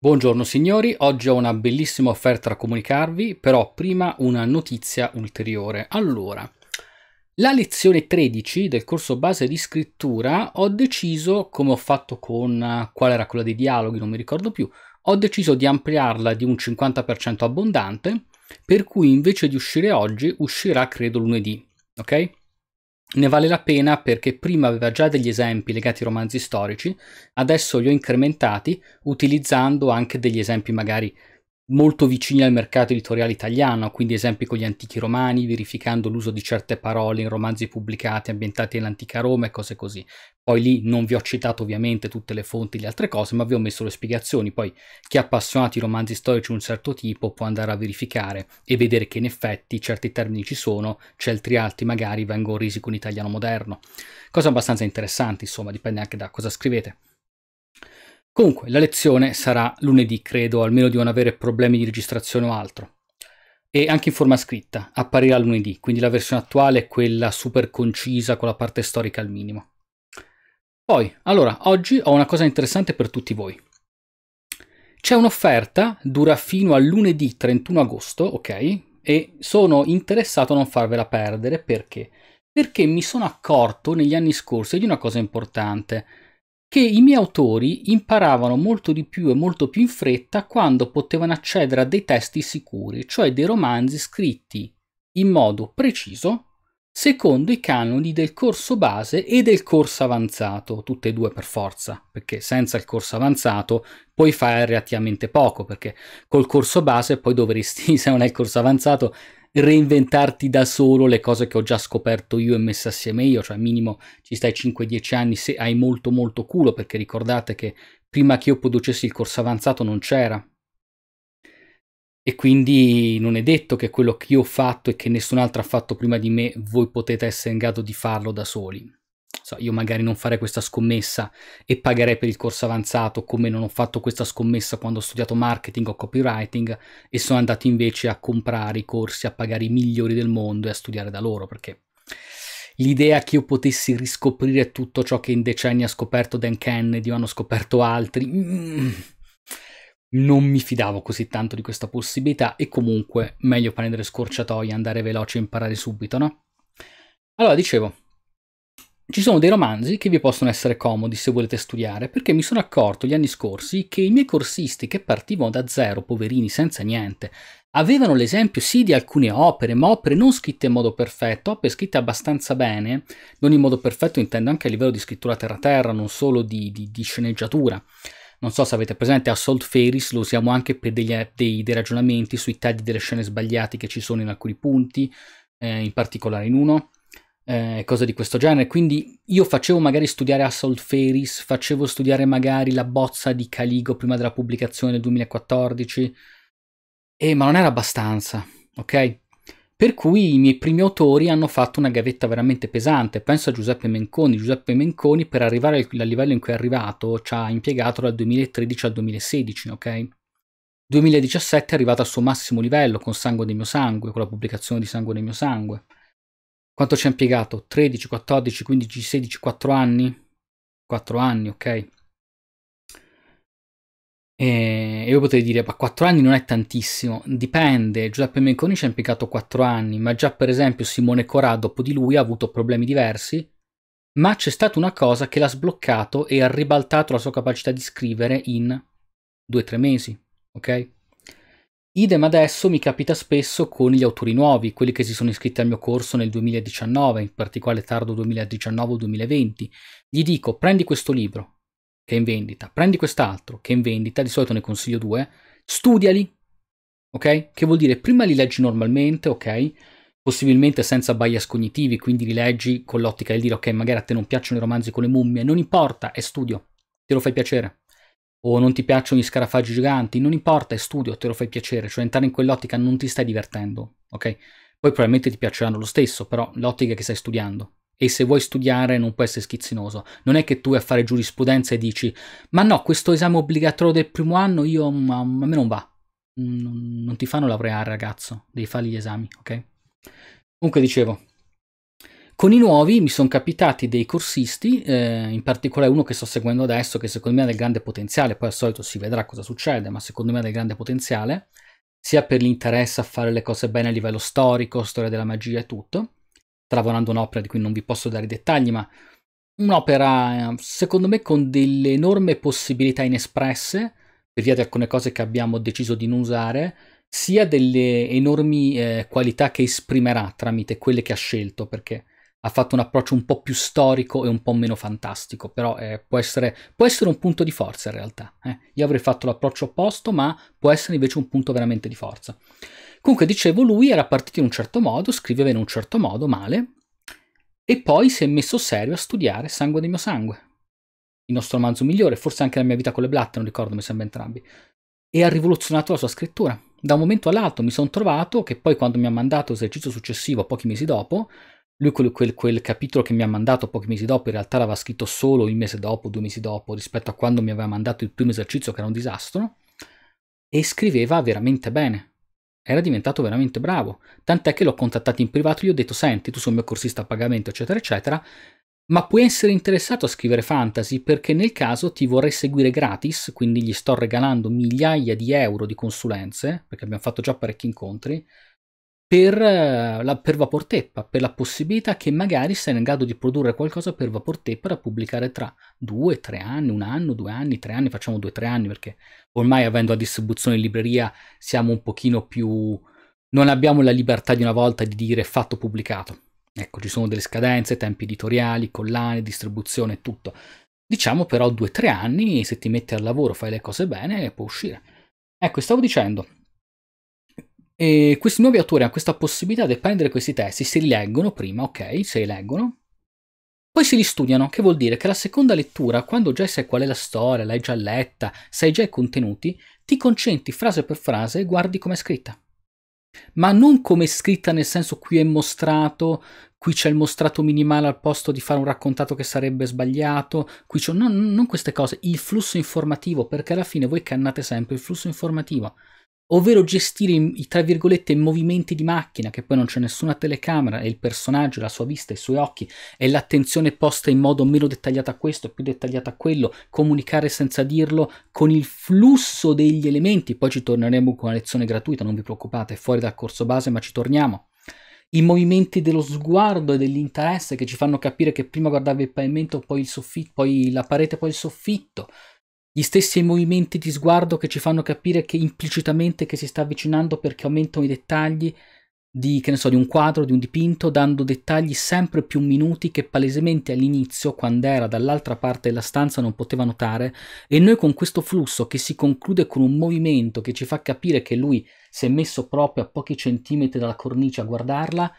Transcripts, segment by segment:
Buongiorno signori, oggi ho una bellissima offerta da comunicarvi, però prima una notizia ulteriore. Allora, la lezione 13 del corso base di scrittura ho deciso, come ho fatto con qual era quella dei dialoghi, non mi ricordo più, ho deciso di ampliarla di un 50% abbondante, per cui invece di uscire oggi uscirà credo lunedì, ok? Ne vale la pena perché prima aveva già degli esempi legati ai romanzi storici, adesso li ho incrementati utilizzando anche degli esempi magari molto vicini al mercato editoriale italiano, quindi esempi con gli antichi romani, verificando l'uso di certe parole in romanzi pubblicati ambientati nell'antica Roma e cose così. Poi lì non vi ho citato ovviamente tutte le fonti e le altre cose, ma vi ho messo le spiegazioni. Poi chi è appassionato di romanzi storici di un certo tipo può andare a verificare e vedere che in effetti certi termini ci sono, certi altri magari vengono resi con italiano moderno. Cosa abbastanza interessante, insomma, dipende anche da cosa scrivete. Comunque, la lezione sarà lunedì, credo, almeno di non avere problemi di registrazione o altro. E anche in forma scritta, apparirà lunedì, quindi la versione attuale è quella super concisa con la parte storica al minimo. Poi, allora, oggi ho una cosa interessante per tutti voi. C'è un'offerta, dura fino a lunedì 31 agosto, ok? E sono interessato a non farvela perdere perché? Perché mi sono accorto negli anni scorsi di una cosa importante che i miei autori imparavano molto di più e molto più in fretta quando potevano accedere a dei testi sicuri, cioè dei romanzi scritti in modo preciso secondo i canoni del corso base e del corso avanzato, tutte e due per forza, perché senza il corso avanzato puoi fare relativamente poco, perché col corso base poi dovresti, se non è il corso avanzato, reinventarti da solo le cose che ho già scoperto io e messa assieme io, cioè minimo ci stai 5-10 anni se hai molto molto culo, perché ricordate che prima che io producessi il corso avanzato non c'era. E quindi non è detto che quello che io ho fatto e che nessun altro ha fatto prima di me, voi potete essere in grado di farlo da soli so, io magari non farei questa scommessa e pagherei per il corso avanzato come non ho fatto questa scommessa quando ho studiato marketing o copywriting e sono andato invece a comprare i corsi, a pagare i migliori del mondo e a studiare da loro perché l'idea che io potessi riscoprire tutto ciò che in decenni ha scoperto Dan Kennedy o hanno scoperto altri... Mm, non mi fidavo così tanto di questa possibilità e comunque meglio prendere scorciatoie, andare veloce e imparare subito, no? Allora, dicevo, ci sono dei romanzi che vi possono essere comodi se volete studiare, perché mi sono accorto gli anni scorsi che i miei corsisti che partivano da zero, poverini, senza niente, avevano l'esempio sì di alcune opere, ma opere non scritte in modo perfetto, opere scritte abbastanza bene, non in modo perfetto intendo anche a livello di scrittura terra-terra, non solo di, di, di sceneggiatura. Non so se avete presente Assault Ferris, lo usiamo anche per degli, dei, dei ragionamenti sui tagli delle scene sbagliate che ci sono in alcuni punti, eh, in particolare in uno eh, cose di questo genere. Quindi io facevo magari studiare a Solferis, facevo studiare magari la bozza di Caligo prima della pubblicazione del 2014, eh, ma non era abbastanza, ok? Per cui i miei primi autori hanno fatto una gavetta veramente pesante. Penso a Giuseppe Menconi. Giuseppe Menconi, per arrivare al livello in cui è arrivato, ci ha impiegato dal 2013 al 2016, ok? 2017 è arrivato al suo massimo livello con Sangue del mio sangue, con la pubblicazione di Sangue del mio sangue. Quanto ci ha impiegato? 13, 14, 15, 16, 4 anni? 4 anni, ok? E io potrei dire, ma 4 anni non è tantissimo, dipende, Giuseppe Menconi ci ha impiegato 4 anni, ma già per esempio Simone Corà dopo di lui ha avuto problemi diversi, ma c'è stata una cosa che l'ha sbloccato e ha ribaltato la sua capacità di scrivere in 2-3 mesi, ok? Idem adesso mi capita spesso con gli autori nuovi, quelli che si sono iscritti al mio corso nel 2019, in particolare tardo 2019 o 2020. Gli dico prendi questo libro, che è in vendita, prendi quest'altro, che è in vendita, di solito ne consiglio due, studiali, ok? Che vuol dire prima li leggi normalmente, ok? Possibilmente senza bias cognitivi, quindi li leggi con l'ottica del dire ok, magari a te non piacciono i romanzi con le mummie, non importa, è studio, te lo fai piacere o non ti piacciono gli scarafaggi giganti, non importa, è studio, te lo fai piacere, cioè entrare in quell'ottica non ti stai divertendo, ok? Poi probabilmente ti piaceranno lo stesso, però l'ottica che stai studiando. E se vuoi studiare non puoi essere schizzinoso. Non è che tu vai a fare giurisprudenza e dici ma no, questo esame obbligatorio del primo anno io, ma, a me non va. Non, non ti fanno laureare ragazzo, devi fare gli esami, ok? Comunque dicevo, con i nuovi mi sono capitati dei corsisti, eh, in particolare uno che sto seguendo adesso, che secondo me ha del grande potenziale, poi al solito si vedrà cosa succede, ma secondo me ha del grande potenziale, sia per l'interesse a fare le cose bene a livello storico, storia della magia e tutto, travolando un'opera di cui non vi posso dare i dettagli, ma un'opera eh, secondo me con delle enorme possibilità inespresse, per via di alcune cose che abbiamo deciso di non usare, sia delle enormi eh, qualità che esprimerà tramite quelle che ha scelto, perché ha fatto un approccio un po' più storico e un po' meno fantastico, però eh, può, essere, può, essere, un punto di forza in realtà. Eh. Io avrei fatto l'approccio opposto, ma può essere invece un punto veramente di forza. Comunque, dicevo, lui era partito in un certo modo, scriveva in un certo modo, male, e poi si è messo serio a studiare Sangue del mio sangue, il nostro romanzo migliore, forse anche la mia vita con le blatte, non ricordo, mi sembra entrambi, e ha rivoluzionato la sua scrittura. Da un momento all'altro mi sono trovato che poi quando mi ha mandato l'esercizio successivo, pochi mesi dopo, lui quel, quel, quel, capitolo che mi ha mandato pochi mesi dopo in realtà l'aveva scritto solo il mese dopo, due mesi dopo, rispetto a quando mi aveva mandato il primo esercizio che era un disastro, e scriveva veramente bene. Era diventato veramente bravo. Tant'è che l'ho contattato in privato, gli ho detto, senti, tu sei il mio corsista a pagamento, eccetera, eccetera, ma puoi essere interessato a scrivere fantasy perché nel caso ti vorrei seguire gratis, quindi gli sto regalando migliaia di euro di consulenze, perché abbiamo fatto già parecchi incontri, per, eh, la, per vapor teppa, per la possibilità che magari sei in grado di produrre qualcosa per vapor teppa da pubblicare tra due, tre anni, un anno, due anni, tre anni, facciamo due, tre anni perché ormai avendo la distribuzione in libreria siamo un pochino più... non abbiamo la libertà di una volta di dire fatto pubblicato. Ecco, ci sono delle scadenze, tempi editoriali, collane, distribuzione, tutto. Diciamo però due, tre anni, se ti metti al lavoro, fai le cose bene, può uscire. Ecco, stavo dicendo, e questi nuovi autori hanno questa possibilità di prendere questi testi, si rileggono prima, ok, se li leggono, poi si li studiano, che vuol dire che la seconda lettura, quando già sai qual è la storia, l'hai già letta, sai già i contenuti, ti concentri frase per frase e guardi com'è scritta. Ma non come è scritta nel senso qui è mostrato, qui c'è il mostrato minimale al posto di fare un raccontato che sarebbe sbagliato, qui c'è... No, non queste cose, il flusso informativo, perché alla fine voi cannate sempre il flusso informativo ovvero gestire i tra virgolette movimenti di macchina, che poi non c'è nessuna telecamera, e il personaggio, la sua vista, i suoi occhi, e l'attenzione posta in modo meno dettagliato a questo e più dettagliato a quello, comunicare senza dirlo con il flusso degli elementi, poi ci torneremo con una lezione gratuita, non vi preoccupate, è fuori dal corso base, ma ci torniamo. I movimenti dello sguardo e dell'interesse che ci fanno capire che prima guardavi il pavimento, poi il soffitto, poi la parete, poi il soffitto, gli stessi movimenti di sguardo che ci fanno capire che implicitamente che si sta avvicinando perché aumentano i dettagli di, so, di un quadro, di un dipinto, dando dettagli sempre più minuti che palesemente all'inizio, quando era dall'altra parte della stanza, non poteva notare, e noi con questo flusso che si conclude con un movimento che ci fa capire che lui si è messo proprio a pochi centimetri dalla cornice a guardarla,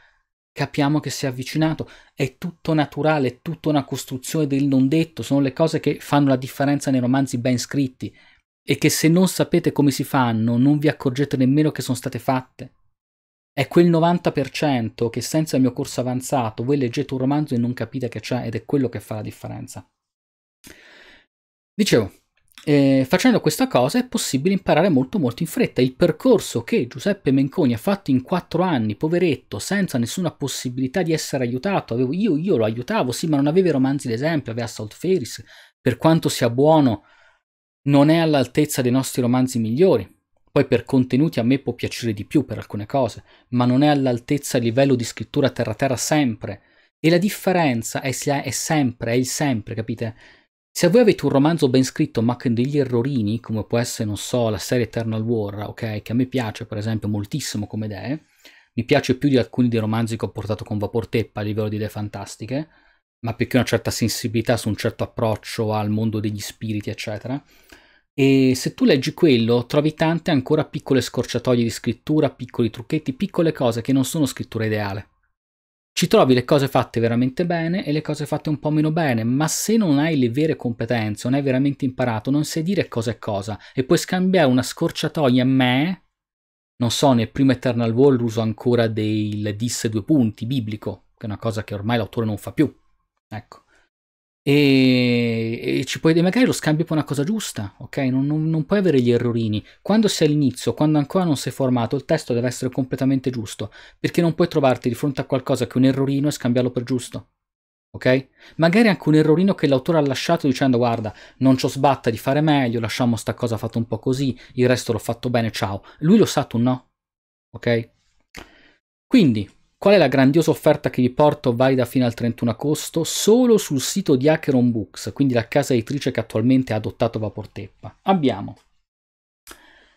Capiamo che si è avvicinato, è tutto naturale, è tutta una costruzione del non detto, sono le cose che fanno la differenza nei romanzi ben scritti e che se non sapete come si fanno non vi accorgete nemmeno che sono state fatte. È quel 90% che senza il mio corso avanzato voi leggete un romanzo e non capite che c'è ed è quello che fa la differenza. Dicevo, eh, facendo questa cosa è possibile imparare molto molto in fretta. Il percorso che Giuseppe Menconi ha fatto in quattro anni, poveretto, senza nessuna possibilità di essere aiutato, avevo, io, io, lo aiutavo, sì, ma non aveva i romanzi d'esempio, aveva Salt Ferris, per quanto sia buono, non è all'altezza dei nostri romanzi migliori. Poi per contenuti a me può piacere di più per alcune cose, ma non è all'altezza a livello di scrittura terra-terra sempre. E la differenza è, è sempre, è il sempre, capite? Se voi avete un romanzo ben scritto ma con degli errorini, come può essere, non so, la serie Eternal War, ok, che a me piace per esempio moltissimo come idee, mi piace più di alcuni dei romanzi che ho portato con Vapor Teppa a livello di idee fantastiche, ma più che una certa sensibilità su un certo approccio al mondo degli spiriti, eccetera. E se tu leggi quello, trovi tante ancora piccole scorciatoie di scrittura, piccoli trucchetti, piccole cose che non sono scrittura ideale ci trovi le cose fatte veramente bene e le cose fatte un po' meno bene, ma se non hai le vere competenze, non hai veramente imparato, non sai dire cosa è cosa e puoi scambiare una scorciatoia me, non so, nel primo Eternal Wall uso ancora del disse due punti biblico, che è una cosa che ormai l'autore non fa più. Ecco e, e, puoi, e, magari lo scambi per una cosa giusta, ok? Non, non, non, puoi avere gli errorini. Quando sei all'inizio, quando ancora non sei formato, il testo deve essere completamente giusto, perché non puoi trovarti di fronte a qualcosa che è un errorino e scambiarlo per giusto. Ok? Magari anche un errorino che l'autore ha lasciato dicendo guarda, non ci ho sbatta di fare meglio, lasciamo sta cosa fatta un po' così, il resto l'ho fatto bene, ciao. Lui lo sa, tu no. Ok? Quindi, Qual è la grandiosa offerta che vi porto valida fino al 31 agosto solo sul sito di Acheron Books, quindi la casa editrice che attualmente ha adottato Vaporteppa? Abbiamo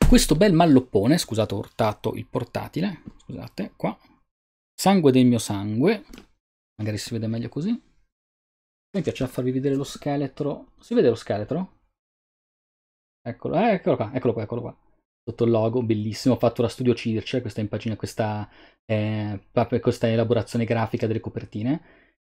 questo bel malloppone, scusate ho urtato il portatile, scusate, qua, sangue del mio sangue, magari si vede meglio così. Mi piace farvi vedere lo scheletro, si vede lo scheletro? Eccolo, eh, eccolo qua, eccolo qua, eccolo qua sotto il logo, bellissimo, fatto da Studio Circe, questa impagina, questa, eh, questa elaborazione grafica delle copertine.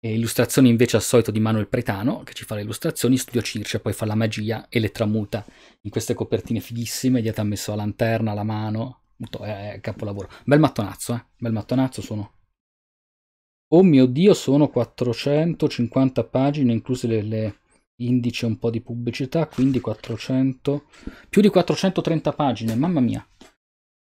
E illustrazioni invece al solito di Manuel Pretano, che ci fa le illustrazioni, Studio Circe, poi fa la magia e le tramuta in queste copertine fighissime, dietro ha messo la lanterna, la mano, è capolavoro. Bel mattonazzo, eh? Bel mattonazzo sono. Oh mio Dio, sono 450 pagine, incluse le, le indice un po' di pubblicità, quindi 400, più di 430 pagine, mamma mia.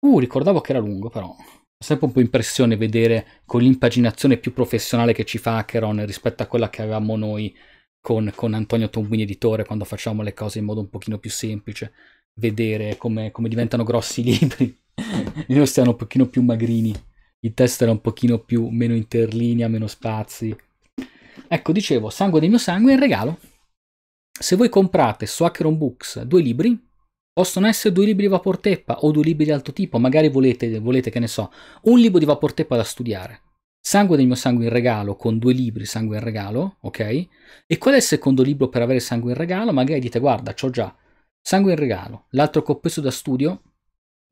Uh, ricordavo che era lungo però. Ho sempre un po' impressione vedere con l'impaginazione più professionale che ci fa Acheron rispetto a quella che avevamo noi con, con Antonio Tombini editore quando facciamo le cose in modo un pochino più semplice, vedere come, come diventano grossi i libri. I nostri erano un pochino più magrini, il testo era un pochino più meno interlinea, meno spazi. Ecco, dicevo, Sangue del mio sangue è in regalo se voi comprate su Acheron Books due libri, possono essere due libri di vaporteppa o due libri di altro tipo, magari volete, volete che ne so, un libro di vaporteppa da studiare, Sangue del mio sangue in regalo con due libri Sangue in regalo, ok? E qual è il secondo libro per avere Sangue in regalo? Magari dite guarda, ho già Sangue in regalo, l'altro che da studio,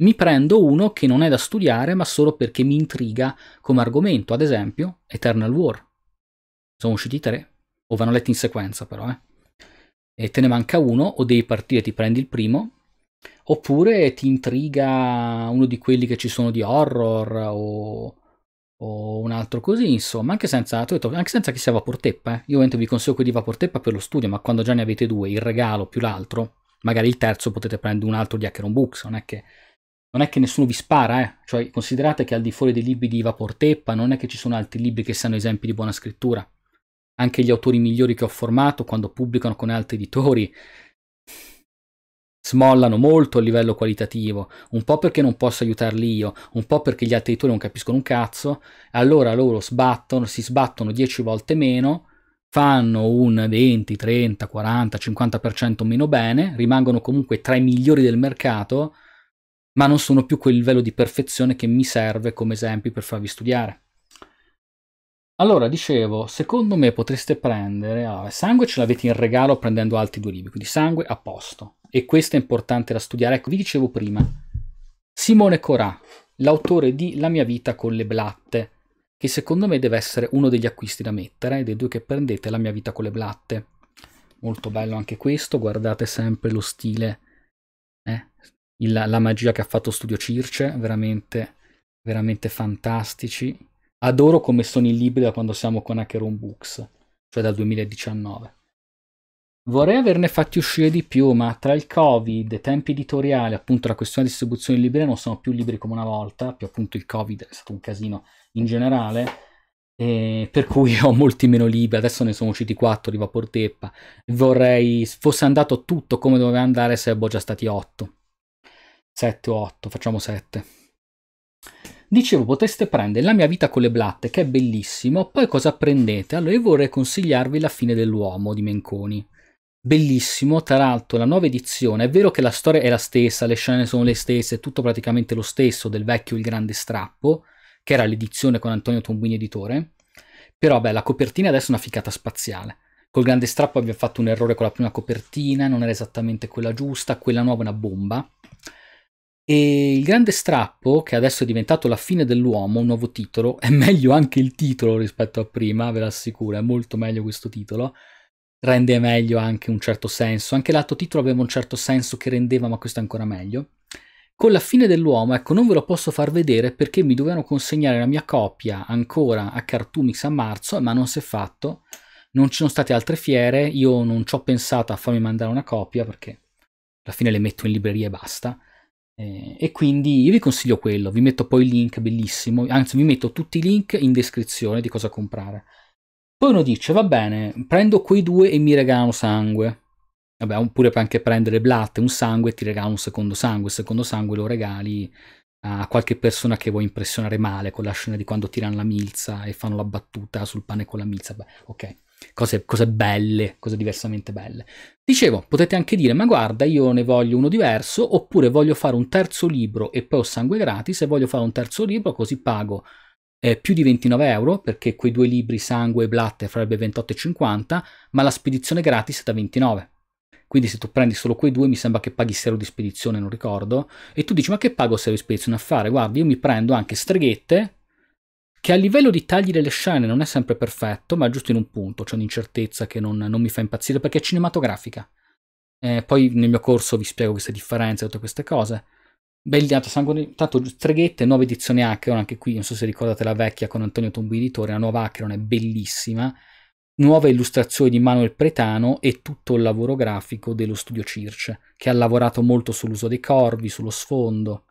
mi prendo uno che non è da studiare ma solo perché mi intriga come argomento, ad esempio Eternal War. Sono usciti tre, o vanno letti in sequenza però, eh e te ne manca uno o devi partire e ti prendi il primo oppure ti intriga uno di quelli che ci sono di horror o, o un altro così insomma anche senza, detto, anche senza che sia Vaporteppa eh. io ovviamente vi consiglio quelli di Vaporteppa per lo studio ma quando già ne avete due il regalo più l'altro magari il terzo potete prendere un altro di Hackeron Books non è che non è che nessuno vi spara, eh? cioè considerate che al di fuori dei libri di Vaporteppa non è che ci sono altri libri che siano esempi di buona scrittura anche gli autori migliori che ho formato quando pubblicano con altri editori smollano molto a livello qualitativo, un po' perché non posso aiutarli io, un po' perché gli altri editori non capiscono un cazzo, allora loro sbattono, si sbattono 10 volte meno, fanno un 20, 30, 40, 50% meno bene, rimangono comunque tra i migliori del mercato, ma non sono più quel livello di perfezione che mi serve come esempio per farvi studiare. Allora, dicevo, secondo me potreste prendere... Ah, sangue ce l'avete in regalo prendendo altri due libri, quindi sangue a posto. E questo è importante da studiare. Ecco, vi dicevo prima, Simone Corà, l'autore di La mia vita con le blatte, che secondo me deve essere uno degli acquisti da mettere, eh, dei due che prendete, La mia vita con le blatte. Molto bello anche questo, guardate sempre lo stile, eh, il, la magia che ha fatto Studio Circe, veramente, veramente fantastici adoro come sono i libri da quando siamo con Hackeron Books, cioè dal 2019. Vorrei averne fatti uscire di più, ma tra il Covid, i tempi editoriali, appunto la questione di distribuzione di libri non sono più libri come una volta, più appunto il Covid è stato un casino in generale, per cui ho molti meno libri, adesso ne sono usciti 4 di Vaporteppa. Vorrei fosse andato tutto come doveva andare, sarebbero già stati 8. 7 o 8, facciamo 7. Dicevo, potreste prendere La mia vita con le blatte, che è bellissimo, poi cosa prendete? Allora, io vorrei consigliarvi La fine dell'uomo di Menconi. Bellissimo, tra l'altro la nuova edizione, è vero che la storia è la stessa, le scene sono le stesse, è tutto praticamente lo stesso del vecchio Il Grande Strappo, che era l'edizione con Antonio Tombini editore, però beh, la copertina adesso è una ficata spaziale. Col Grande Strappo abbiamo fatto un errore con la prima copertina, non era esattamente quella giusta, quella nuova è una bomba. E il grande strappo, che adesso è diventato La fine dell'uomo, un nuovo titolo, è meglio anche il titolo rispetto a prima, ve lo assicuro, è molto meglio questo titolo. Rende meglio anche un certo senso, anche l'altro titolo aveva un certo senso che rendeva, ma questo è ancora meglio. Con la fine dell'uomo, ecco, non ve lo posso far vedere perché mi dovevano consegnare la mia copia ancora a Cartoonix a marzo, ma non si è fatto. Non ci sono state altre fiere, io non ci ho pensato a farmi mandare una copia perché alla fine le metto in libreria e basta eh, e quindi io vi consiglio quello, vi metto poi il link bellissimo, anzi vi metto tutti i link in descrizione di cosa comprare. Poi uno dice, va bene, prendo quei due e mi regalano sangue. Vabbè, oppure puoi anche prendere Blatt, un sangue, e ti regala un secondo sangue. Il secondo sangue lo regali a qualche persona che vuoi impressionare male con la scena di quando tirano la milza e fanno la battuta sul pane con la milza. Beh, ok, cose, cose belle, cose diversamente belle. Dicevo, potete anche dire, ma guarda, io ne voglio uno diverso, oppure voglio fare un terzo libro e poi ho sangue gratis, e voglio fare un terzo libro così pago eh, più di 29 euro, perché quei due libri, sangue e blatte, farebbe 28,50, ma la spedizione gratis è da 29. Quindi se tu prendi solo quei due mi sembra che paghi zero di spedizione, non ricordo, e tu dici ma che pago zero di spedizione a fare? Guarda, io mi prendo anche streghette, che a livello di tagli delle scene non è sempre perfetto, ma giusto in un punto, c'è un'incertezza che non, non mi fa impazzire perché è cinematografica. Eh, poi nel mio corso vi spiego queste differenze e tutte queste cose. Belli, tanto, sangue, tanto streghette, nuova edizione Acheron, anche qui, non so se ricordate la vecchia con Antonio Tombi Editore, la nuova Acheron è bellissima, nuove illustrazioni di Manuel Pretano e tutto il lavoro grafico dello studio Circe, che ha lavorato molto sull'uso dei corvi, sullo sfondo,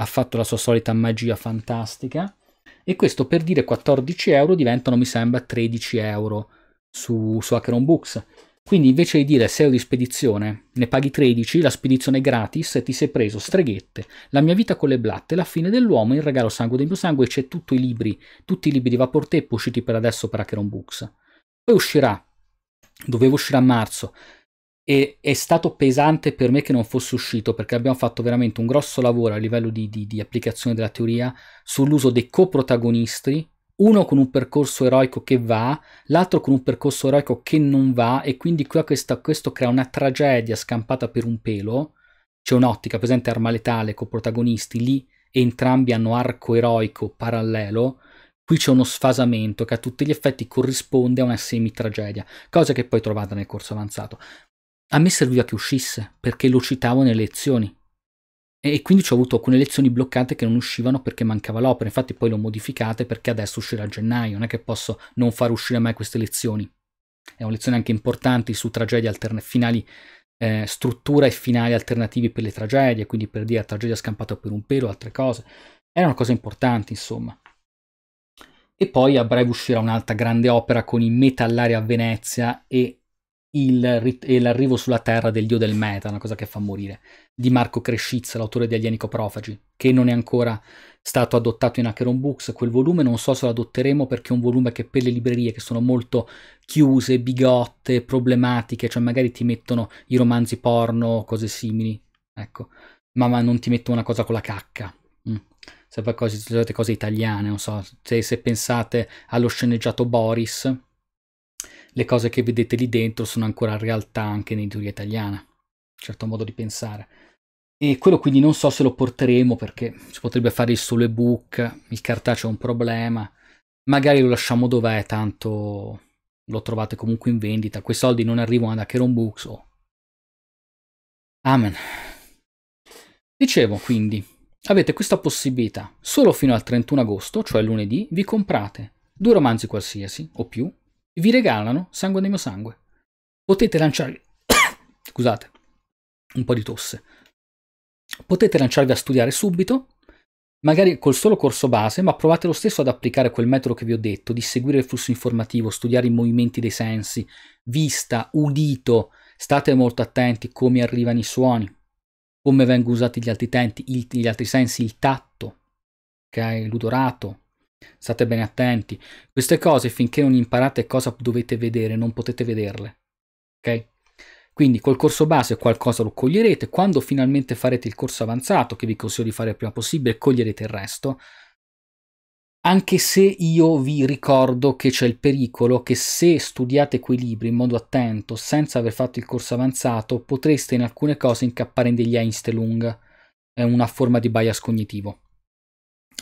ha fatto la sua solita magia fantastica e questo per dire 14 euro diventano mi sembra 13 euro su, su Acheron Books. Quindi invece di dire 6 di spedizione, ne paghi 13, la spedizione è gratis, ti sei preso Streghette, La mia vita con le blatte, La fine dell'uomo, Il regalo sangue del mio sangue, c'è tutti i libri, tutti i libri di Vapor usciti per adesso per Acheron Books. Poi uscirà, dovevo uscire a marzo, e è stato pesante per me che non fosse uscito perché abbiamo fatto veramente un grosso lavoro a livello di, di, di applicazione della teoria sull'uso dei coprotagonisti uno con un percorso eroico che va, l'altro con un percorso eroico che non va, e quindi qua questa, questo crea una tragedia scampata per un pelo. C'è un'ottica presente arma letale coprotagonisti, lì entrambi hanno arco eroico parallelo. Qui c'è uno sfasamento che a tutti gli effetti corrisponde a una semi-tragedia, cosa che poi trovate nel corso avanzato. A me serviva che uscisse, perché lo citavo nelle lezioni. E quindi ci ho avuto alcune lezioni bloccate che non uscivano perché mancava l'opera. Infatti poi le ho modificate perché adesso uscirà a gennaio. Non è che posso non far uscire mai queste lezioni. È una lezione anche importante su tragedie alterne finali eh, struttura e finali alternativi per le tragedie, quindi per dire tragedia scampata per un pelo, altre cose. Era una cosa importante, insomma. E poi a breve uscirà un'altra grande opera con i metallari a Venezia e rit- e l'arrivo sulla Terra del dio del meta, una cosa che fa morire, di Marco Crescizza, l'autore di Alieni Coprofagi, che non è ancora stato adottato in Acheron Books. Quel volume non so se lo adotteremo perché è un volume che per le librerie che sono molto chiuse, bigotte, problematiche, cioè magari ti mettono i romanzi porno, cose simili, ecco, ma, ma non ti mettono una cosa con la cacca. Mm se cose, cose italiane, non so, se, se, pensate allo sceneggiato Boris, le cose che vedete lì dentro sono ancora realtà anche in teoria italiana, un certo modo di pensare. E quello quindi non so se lo porteremo perché si potrebbe fare il solo ebook, il cartaceo è un problema, magari lo lasciamo dov'è, tanto lo trovate comunque in vendita, quei soldi non arrivano ad Acheron Books Oh. Amen. Dicevo quindi, avete questa possibilità, solo fino al 31 agosto, cioè lunedì, vi comprate due romanzi qualsiasi o più, vi regalano sangue nel mio sangue. Potete lanciarvi... Scusate, un po' di tosse. Potete lanciarvi a studiare subito, magari col solo corso base, ma provate lo stesso ad applicare quel metodo che vi ho detto, di seguire il flusso informativo, studiare i movimenti dei sensi, vista, udito, state molto attenti come arrivano i suoni, come vengono usati gli altri, tenti, gli altri sensi, il tatto, okay? l'udorato, State bene attenti. Queste cose finché non imparate cosa dovete vedere, non potete vederle. Ok? Quindi col corso base qualcosa lo coglierete, quando finalmente farete il corso avanzato, che vi consiglio di fare il prima possibile, coglierete il resto. Anche se io vi ricordo che c'è il pericolo che se studiate quei libri in modo attento, senza aver fatto il corso avanzato, potreste in alcune cose incappare in degli Einstein Lung. È una forma di bias cognitivo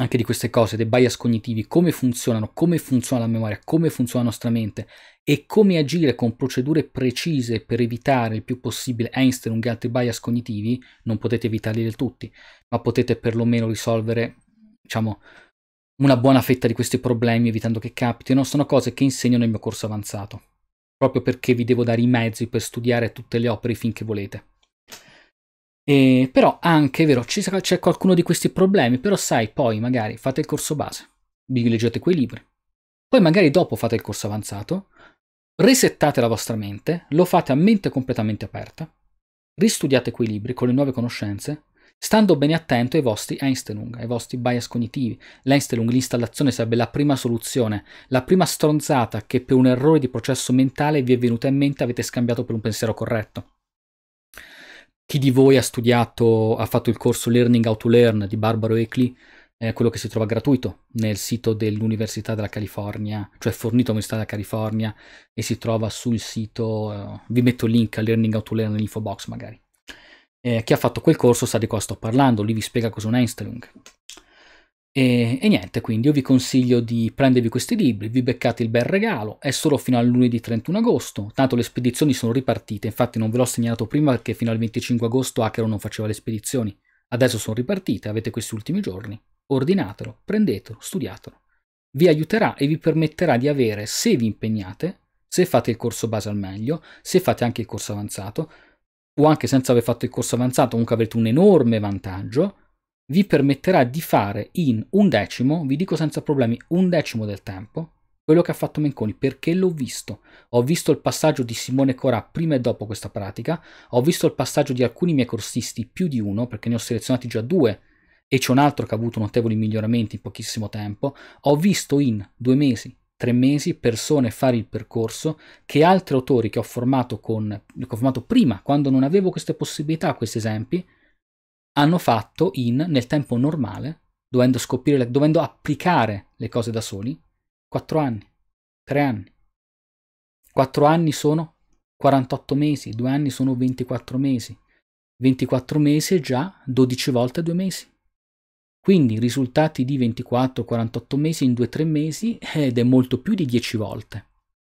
anche di queste cose, dei bias cognitivi, come funzionano, come funziona la memoria, come funziona la nostra mente e come agire con procedure precise per evitare il più possibile Einstein e altri bias cognitivi, non potete evitarli del tutti, ma potete perlomeno risolvere, diciamo, una buona fetta di questi problemi evitando che capitino, sono cose che insegno nel mio corso avanzato, proprio perché vi devo dare i mezzi per studiare tutte le opere finché volete. E, però anche, è vero, c'è qualcuno di questi problemi, però sai, poi magari fate il corso base, vi leggete quei libri, poi magari dopo fate il corso avanzato, resettate la vostra mente, lo fate a mente completamente aperta, ristudiate quei libri con le nuove conoscenze, stando bene attento ai vostri Einstellung, ai vostri bias cognitivi. L'Einstellung, l'installazione sarebbe la prima soluzione, la prima stronzata che per un errore di processo mentale vi è venuta in mente avete scambiato per un pensiero corretto chi di voi ha studiato, ha fatto il corso Learning How to Learn di Barbaro Ecli, eh, quello che si trova gratuito nel sito dell'Università della California, cioè fornito all'Università della California e si trova sul sito, eh, vi metto il link a Learning How to Learn nell'info box magari. Eh, chi ha fatto quel corso sa di cosa sto parlando, lì vi spiega cos'è un Einstein. E, e, niente, quindi io vi consiglio di prendervi questi libri, vi beccate il bel regalo, è solo fino al lunedì 31 agosto, tanto le spedizioni sono ripartite, infatti non ve l'ho segnalato prima perché fino al 25 agosto Hacker non faceva le spedizioni, adesso sono ripartite, avete questi ultimi giorni, ordinatelo, prendetelo, studiatelo. Vi aiuterà e vi permetterà di avere, se vi impegnate, se fate il corso base al meglio, se fate anche il corso avanzato, o anche senza aver fatto il corso avanzato, comunque avrete un enorme vantaggio vi permetterà di fare in un decimo, vi dico senza problemi, un decimo del tempo, quello che ha fatto Menconi, perché l'ho visto. Ho visto il passaggio di Simone Corà prima e dopo questa pratica, ho visto il passaggio di alcuni miei corsisti, più di uno, perché ne ho selezionati già due, e c'è un altro che ha avuto notevoli miglioramenti in pochissimo tempo, ho visto in due mesi, tre mesi, persone fare il percorso che altri autori che ho formato, con, che ho formato prima, quando non avevo queste possibilità, questi esempi, hanno fatto in, nel tempo normale, dovendo, scoprire, dovendo applicare le cose da soli, 4 anni, 3 anni. 4 anni sono 48 mesi, 2 anni sono 24 mesi, 24 mesi è già 12 volte 2 mesi. Quindi risultati di 24-48 mesi in 2-3 mesi ed è molto più di 10 volte,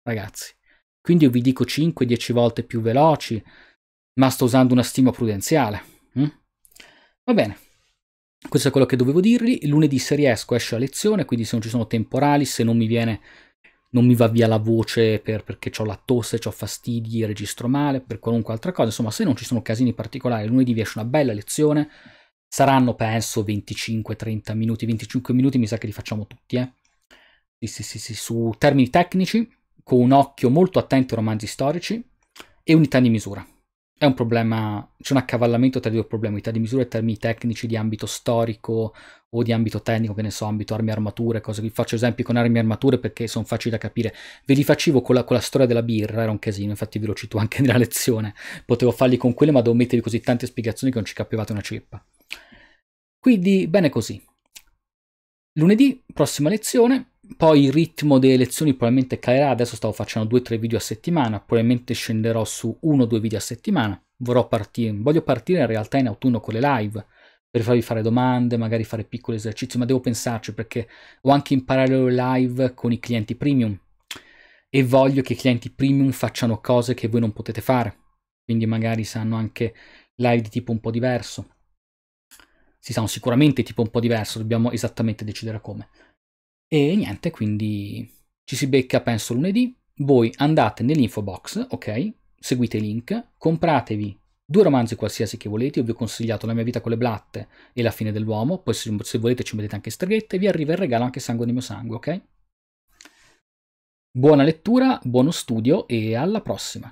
ragazzi. Quindi io vi dico 5-10 volte più veloci, ma sto usando una stima prudenziale. Va bene. Questo è quello che dovevo dirvi. lunedì se riesco esce la lezione, quindi se non ci sono temporali, se non mi viene non mi va via la voce per, perché ho la tosse, ho fastidi, registro male, per qualunque altra cosa, insomma, se non ci sono casini particolari, lunedì vi esce una bella lezione. Saranno penso 25-30 minuti, 25 minuti mi sa che li facciamo tutti, eh. Sì, sì, sì, sì, su termini tecnici, con un occhio molto attento ai romanzi storici e unità di misura. È un problema, c'è un accavallamento tra i due problemi, tra di misura e termini tecnici di ambito storico o di ambito tecnico, che ne so, ambito armi e armature, cose Vi faccio esempi con armi e armature perché sono facili da capire. Ve li facevo con la, con la, storia della birra, era un casino, infatti ve lo cito anche nella lezione. Potevo farli con quelle, ma devo mettervi così tante spiegazioni che non ci capivate una ceppa. Quindi, bene così. Lunedì, prossima lezione, poi il ritmo delle lezioni probabilmente calerà, adesso stavo facendo 2-3 video a settimana, probabilmente scenderò su 1-2 video a settimana. Partire, voglio partire in realtà in autunno con le live, per farvi fare domande, magari fare piccoli esercizi, ma devo pensarci perché ho anche in parallelo live con i clienti premium e voglio che i clienti premium facciano cose che voi non potete fare, quindi magari sanno anche live di tipo un po' diverso. Si sanno sicuramente tipo un po' diverso, dobbiamo esattamente decidere come. E niente, quindi ci si becca penso lunedì. Voi andate nell'info box, ok? Seguite i link, compratevi due romanzi qualsiasi che volete. Io vi ho consigliato La mia vita con le blatte e La fine dell'uomo. Poi, se, se volete, ci mettete anche streghette. Vi arriva il regalo anche Sangue di mio sangue, ok? Buona lettura, buono studio e alla prossima!